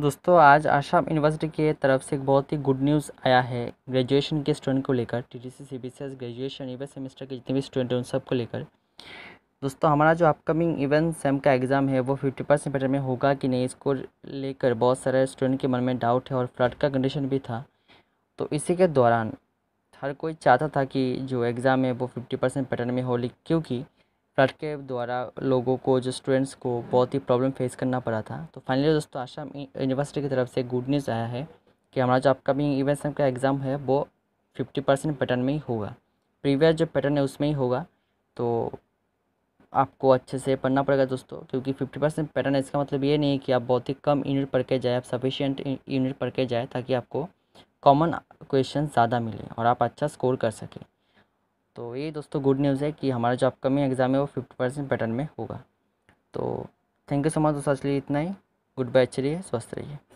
दोस्तों आज आशाम यूनिवर्सिटी के तरफ से एक बहुत ही गुड न्यूज़ आया है ग्रेजुएशन के स्टूडेंट को लेकर T T C C B C S graduation event semester के जितने भी स्टूडेंट हैं उन सबको लेकर दोस्तों हमारा जो अपकमिंग इवेंट सेम का एग्ज़ाम है वो फिफ्टी परसेंट बेटर में होगा कि नहीं इसको लेकर बहुत सारे स्टूडेंट के मन में डाउट है और फ्लड का कंडीशन भी था तो इसी के दौरान हर कोई चाहता था कि जो एग्ज़ाम है वो फिफ्टी परसेंट पैटर्न में हो क्योंकि फ्लड के द्वारा लोगों को जो स्टूडेंट्स को बहुत ही प्रॉब्लम फेस करना पड़ा था तो फाइनली दोस्तों आशा यूनिवर्सिटी की तरफ से गुड न्यूज़ आया है कि हमारा जो अपकमिंग इवेंट्स का एग्ज़ाम है वो फिफ्टी परसेंट पैटर्न में ही होगा प्रीवियस जो पैटर्न है उसमें ही होगा तो आपको अच्छे से पढ़ना पड़ेगा दोस्तों क्योंकि फिफ्टी परसेंट पैटर्न है इसका मतलब ये नहीं है कि आप बहुत ही कम यूनिट पढ़ के जाए आप सफिशियंट यूनिट पढ़ के जाए ताकि आपको कॉमन क्वेश्चन ज़्यादा मिले और आप अच्छा स्कोर कर सकें तो ये दोस्तों गुड न्यूज़ है कि हमारा जो अपकमिंग एग्ज़ाम है वो फिफ्टी परसेंट पैटर्न में होगा तो थैंक यू सो मच दोस्तों इतना ही गुड बाय अच्छे रहिए स्वस्थ रहिए